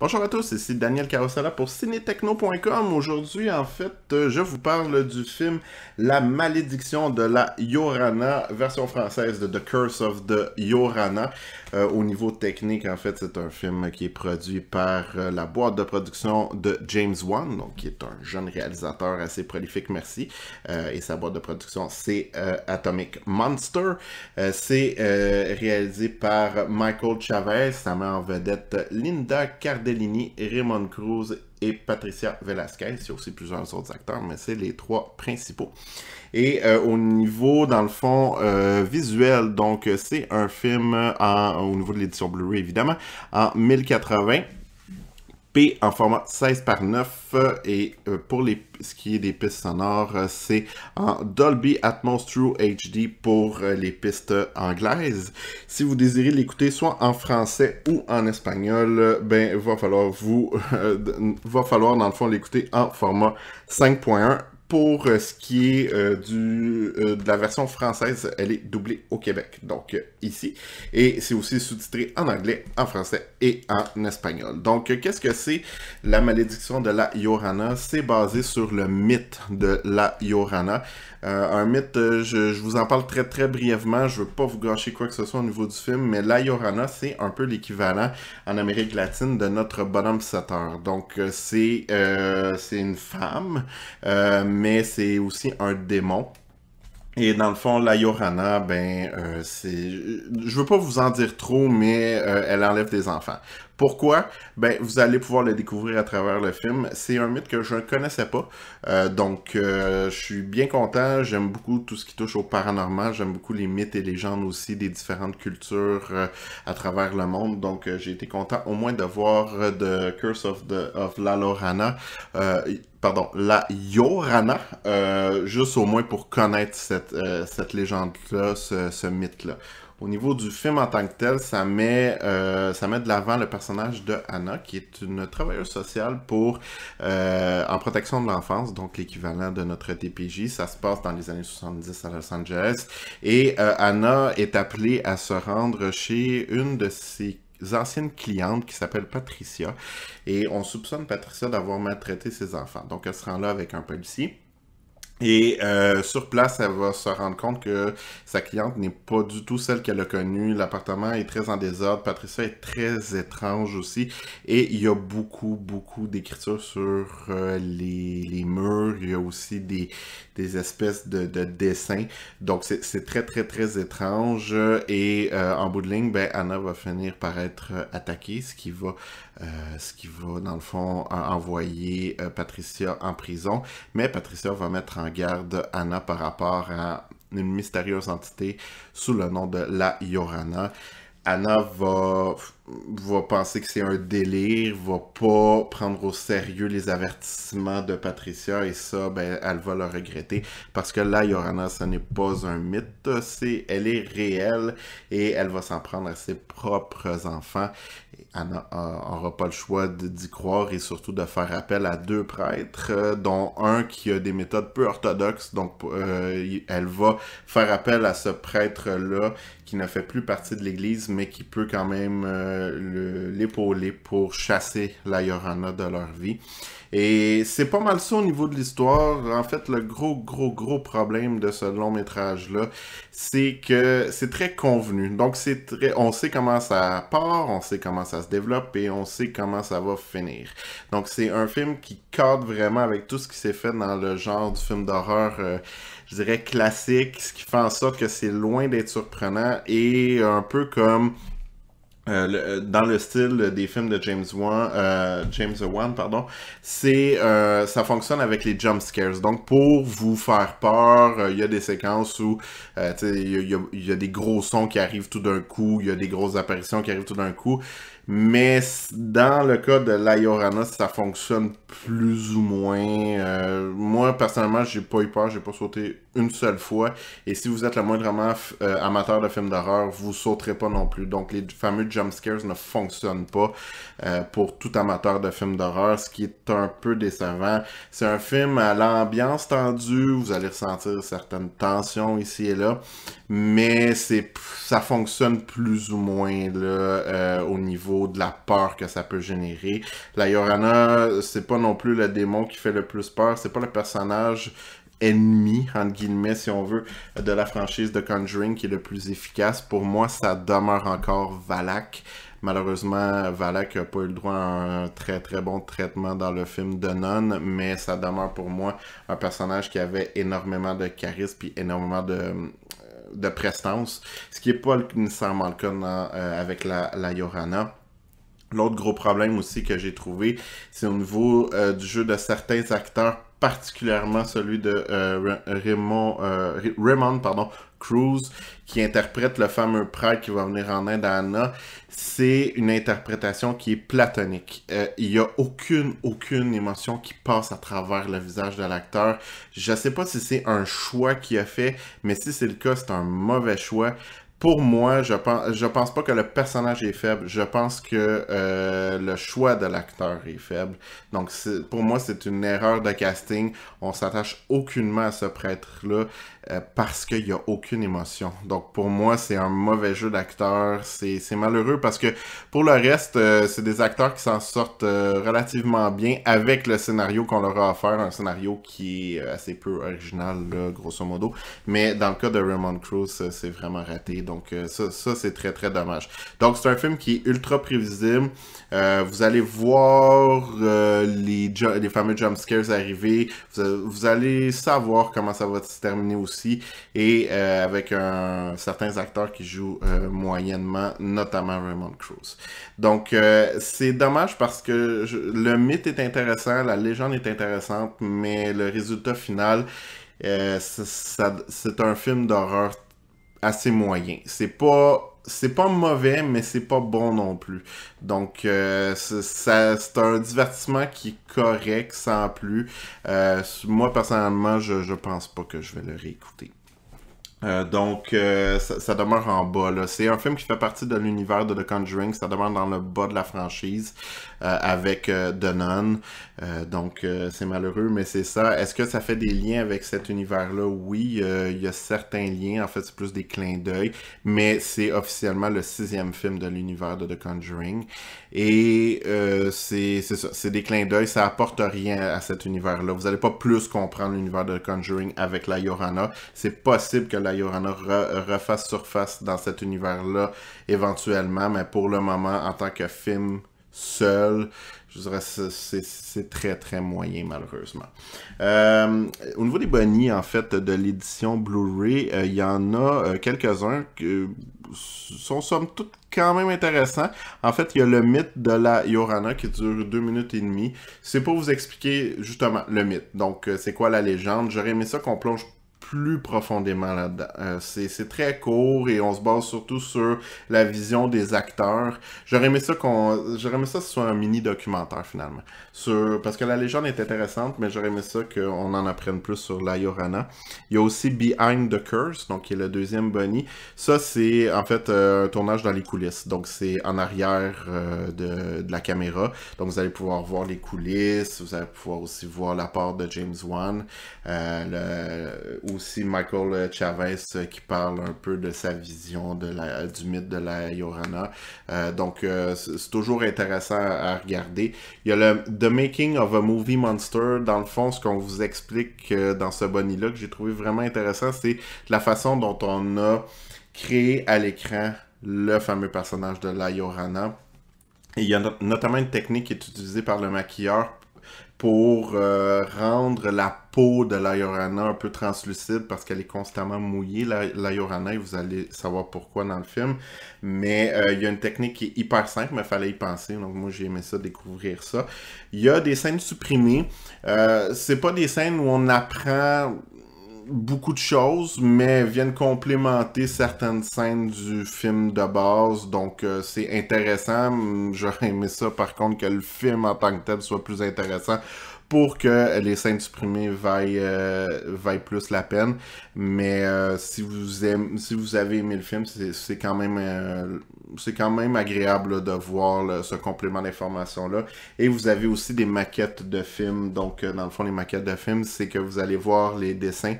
Bonjour à tous, ici Daniel Carossala pour Cinetechno.com Aujourd'hui, en fait, euh, je vous parle du film La malédiction de la Yorana, version française de The Curse of the Yorana. Euh, au niveau technique, en fait, c'est un film qui est produit par euh, la boîte de production de James Wan, donc qui est un jeune réalisateur assez prolifique, merci. et sa boîte de production, c'est Atomic Monster. c'est réalisé par Michael Chavez, sa mère en vedette Linda Cardinal Cardellini, Raymond Cruz et Patricia Velasquez. Il y a aussi plusieurs autres acteurs, mais c'est les trois principaux. Et euh, au niveau, dans le fond, euh, visuel, donc c'est un film au niveau de l'édition Blu-ray, évidemment, en 1080 en format 16 par 9 euh, et euh, pour les, ce qui est des pistes sonores, euh, c'est en Dolby Atmos True HD pour les pistes anglaises. Si vous désirez l'écouter soit en français ou en espagnol, ben va falloir vous va falloir dans le fond l'écouter en format 5.1 pour euh, ce qui est euh, du, euh, de la version française, elle est doublée au Québec, donc ici. Et c'est aussi sous-titré en anglais, en français et en espagnol. Donc, qu'est-ce que c'est la malédiction de la Yorana C'est basé sur le mythe de la Yorana. Euh, un mythe, euh, je, vous en parle très très brièvement, je veux pas vous gâcher quoi que ce soit au niveau du film, mais La c'est un peu l'équivalent en Amérique latine de notre bonhomme 7 Donc euh, c'est une femme, mais c'est aussi un démon. Et dans le fond, la Yorana, ben, c'est, je veux pas vous en dire trop, mais elle enlève des enfants. Pourquoi? Ben, vous allez pouvoir le découvrir à travers le film. C'est un mythe que je ne connaissais pas. Euh, donc, euh, je suis bien content. J'aime beaucoup tout ce qui touche au paranormal. J'aime beaucoup les mythes et légendes aussi des différentes cultures euh, à travers le monde. Donc, j'ai été content au moins de voir The Curse of, the, of La Lorana pardon, la Yorana, juste au moins pour connaître cette, légende-là, ce, ce mythe-là. Au niveau du film en tant que tel, ça met, euh, ça met de l'avant le personnage de Anna, qui est une travailleuse sociale pour euh, en protection de l'enfance, donc l'équivalent de notre TPJ. Ça se passe dans les années 70 à Los Angeles. Et euh, Anna est appelée à se rendre chez une de ses anciennes clientes qui s'appelle Patricia. Et on soupçonne Patricia d'avoir maltraité ses enfants. Donc elle se rend là avec un policier. Et euh, sur place, elle va se rendre compte que sa cliente n'est pas du tout celle qu'elle a connue. L'appartement est très en désordre. Patricia est très étrange aussi. Et il y a beaucoup, beaucoup d'écritures sur euh, les, murs. Il y a aussi des, espèces de, dessins. Donc c'est très, très, très étrange. Et euh, en bout de ligne, ben, Anna va finir par être attaquée, ce qui va, ce qui va dans le fond, envoyer Patricia en prison. Mais Patricia va mettre en garde Anna par rapport à une mystérieuse entité sous le nom de La Yorana. Anna va va penser que c'est un délire, va pas prendre au sérieux les avertissements de Patricia et ça, ben, elle va le regretter parce que là, Yorana, ce n'est pas un mythe, c'est, elle est réelle et elle va s'en prendre à ses propres enfants. Elle euh, n'aura pas le choix d'y croire et surtout de faire appel à deux prêtres, euh, dont un qui a des méthodes peu orthodoxes, donc euh, elle va faire appel à ce prêtre-là qui ne fait plus partie de l'Église mais qui peut quand même l'épauler pour chasser la Yorana de leur vie. Et c'est pas mal ça au niveau de l'histoire. En fait, le gros, gros, gros problème de ce long métrage-là, c'est que c'est très convenu. Donc, c'est très... on sait comment ça part, on sait comment ça se développe et on sait comment ça va finir. Donc, c'est un film qui cadre vraiment avec tout ce qui s'est fait dans le genre du film d'horreur, euh, je dirais classique, ce qui fait en sorte que c'est loin d'être surprenant et un peu comme euh, euh, dans le style des films de James Wan, euh, James Wan pardon, c'est euh, ça fonctionne avec les jump scares. Donc pour vous faire peur, euh, il y a des séquences où il y, a des gros sons qui arrivent tout d'un coup, il y a des grosses apparitions qui arrivent tout d'un coup. Mais dans le cas de Yorana, ça fonctionne plus ou moins personnellement, j'ai pas eu peur, j'ai pas sauté une seule fois. Et si vous êtes le moindre euh, amateur de films d'horreur, vous sauterez pas non plus. Donc, les fameux jumpscares ne fonctionnent pas euh, pour tout amateur de films d'horreur, ce qui est un peu décevant. C'est un film à l'ambiance tendue, vous allez ressentir certaines tensions ici et là mais c'est ça fonctionne plus ou moins là, euh, au niveau de la peur que ça peut générer. La Yorana, c'est pas non plus le démon qui fait le plus peur, c'est pas le personnage ennemi, entre guillemets, si on veut, de la franchise de Conjuring qui est le plus efficace. Pour moi, ça demeure encore Valak. Malheureusement, Valak n'a pas eu le droit à un très très bon traitement dans le film de Non, mais ça demeure pour moi un personnage qui avait énormément de charisme et énormément de, de prestance, ce qui n'est pas nécessairement le cas euh, avec la, la Yorana. L'autre gros problème aussi que j'ai trouvé, c'est au niveau euh, du jeu de certains acteurs, particulièrement celui de euh, euh, Raymond, pardon, Cruz, qui interprète le fameux prêtre qui va venir en aide à Anna. C'est une interprétation qui est platonique. Il n'y a aucune, aucune émotion qui passe à travers le visage de l'acteur. Je ne sais pas si c'est un choix qu'il a fait, mais si c'est le cas, c'est un mauvais choix pour moi, je pense, pense pas que le personnage est faible. Je pense que euh, le choix de l'acteur est faible. Donc, pour moi, c'est une erreur de casting. On s'attache aucunement à ce prêtre-là. Euh, parce qu'il n'y a aucune émotion. Donc pour moi, c'est un mauvais jeu d'acteur. C'est malheureux parce que pour le reste, euh, c'est des acteurs qui s'en sortent euh, relativement bien avec le scénario qu'on leur a offert, un scénario qui est assez peu original, grosso modo. Mais dans le cas de Raymond Cruz, c'est vraiment raté. Donc ça, c'est très très dommage. Donc c'est un film qui est ultra prévisible. vous allez voir les, les fameux jumpscares arriver. vous allez savoir comment ça va se terminer aussi aussi, et euh, avec un, certains acteurs qui jouent euh, moyennement, notamment Raymond Cruz. Donc euh, c'est dommage parce que le mythe est intéressant, la légende est intéressante, mais le résultat final, c'est un film d'horreur assez moyen. C'est pas c'est pas mauvais, mais c'est pas bon non plus. Donc, euh, c'est un divertissement qui est correct, sans plus. Euh, moi, personnellement, je, je pense pas que je vais le réécouter. Euh, donc, euh, ça, demeure en bas. C'est un film qui fait partie de l'univers de The Conjuring. Ça demeure dans le bas de la franchise euh, avec The donc, c'est malheureux, mais c'est ça. Est-ce que ça fait des liens avec cet univers-là? Oui, il y a certains liens. En fait, c'est plus des clins d'œil. Mais c'est officiellement le sixième film de l'univers de The Conjuring. Et c'est ça. C'est des clins d'œil. Ça apporte rien à cet univers-là. Vous n'allez pas plus comprendre l'univers de The Conjuring avec la Yorana. C'est possible que la Yorana refasse surface dans cet univers-là éventuellement, mais pour le moment, en tant que film seul, je dirais c'est très très moyen malheureusement. Euh, au niveau des bonnies en fait de l'édition Blu-ray, euh, il y en a euh, quelques-uns qui sont somme toute quand même intéressants. En fait, il y a le mythe de la Yorana qui dure deux minutes et demie. C'est pour vous expliquer justement le mythe. Donc c'est quoi la légende. J'aurais aimé ça qu'on plonge plus profondément là-dedans. Euh, c'est très court et on se base surtout sur la vision des acteurs. J'aurais aimé ça qu'on, j'aurais aimé ça que ce soit un mini documentaire finalement. parce que la légende est intéressante, mais j'aurais aimé ça qu'on en apprenne plus sur la Yorana. Il y a aussi Behind the Curse, donc qui est le deuxième Bunny. Ça c'est en fait euh, un tournage dans les coulisses, donc c'est en arrière euh, de, la caméra. Donc vous allez pouvoir voir les coulisses, vous allez pouvoir aussi voir la part de James Wan, aussi Michael Chavez euh, qui parle un peu de sa vision du mythe de la Yorana. Euh, donc, euh, c'est toujours intéressant à regarder. Il y a le The Making of a Movie Monster. Dans le fond, ce qu'on vous explique dans ce boni-là que j'ai trouvé vraiment intéressant, c'est la façon dont on a créé à l'écran le fameux personnage de la Yorana. il y a notamment une technique qui est utilisée par le maquilleur pour euh, rendre la peau de l'Ayorana un peu translucide parce qu'elle est constamment mouillée, l'Ayorana, et vous allez savoir pourquoi dans le film. Mais euh, il y a une technique qui est hyper simple, mais il fallait y penser, donc moi j'ai aimé ça, découvrir ça. Il y a des scènes supprimées. Euh, c'est pas des scènes où on apprend beaucoup de choses, mais viennent complémenter certaines scènes du film de base. Donc, euh, c'est intéressant. Mm, j'aurais aimé ça, par contre, que le film en tant que tel soit plus intéressant pour que les scènes supprimées vaillent, euh, plus la peine. Mais euh, si, vous aimez, si vous avez aimé le film, c'est quand même c'est quand même agréable de voir ce complément d'information-là. Et vous avez aussi des maquettes de films. Donc, euh, dans le fond, les maquettes de films, c'est que vous allez voir les dessins,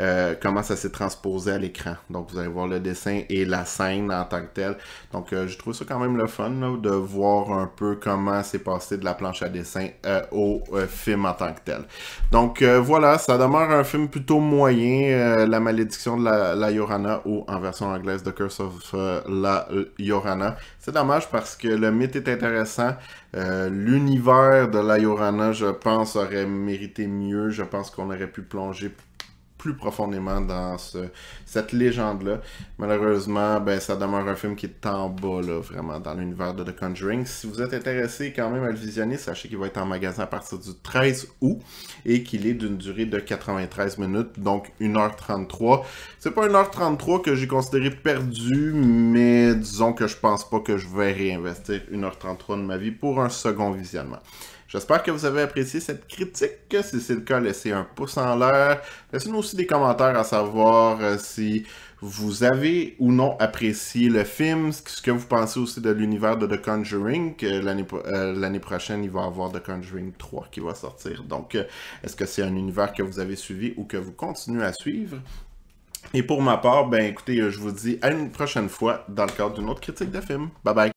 euh, comment ça s'est transposé à l'écran. Donc, vous allez voir le dessin et la scène en tant que telle. Donc, euh, je trouve ça quand même le fun de voir un peu comment c'est passé de la planche à dessin au film en tant que tel. Donc, voilà, ça demeure un film plutôt moyen, La malédiction de la, la Yorana ou en version anglaise The Curse of la Yorana. C'est dommage parce que le mythe est intéressant. Euh, l'univers de la Yorana, je pense, aurait mérité mieux. Je pense qu'on aurait pu plonger profondément dans cette légende-là. Malheureusement, ben, ça demeure un film qui est en bas, là, vraiment, dans l'univers de The Conjuring. Si vous êtes intéressé quand même à le visionner, sachez qu'il va être en magasin à partir du 13 août et qu'il est d'une durée de 93 minutes, donc 1h33. C'est pas 1h33 que j'ai considéré perdu, mais disons que je pense pas que je vais réinvestir 1h33 de ma vie pour un second visionnement. J'espère que vous avez apprécié cette critique. Si c'est le cas, laissez un pouce en l'air. Laissez-nous aussi des commentaires à savoir euh, si vous avez ou non apprécié le film, ce que vous pensez aussi de l'univers de The Conjuring. Euh, l'année prochaine, il va y avoir The Conjuring 3 qui va sortir. Donc, euh, est-ce que c'est un univers que vous avez suivi ou que vous continuez à suivre? Et pour ma part, ben écoutez, je vous dis à une prochaine fois dans le cadre d'une autre critique de film. Bye bye!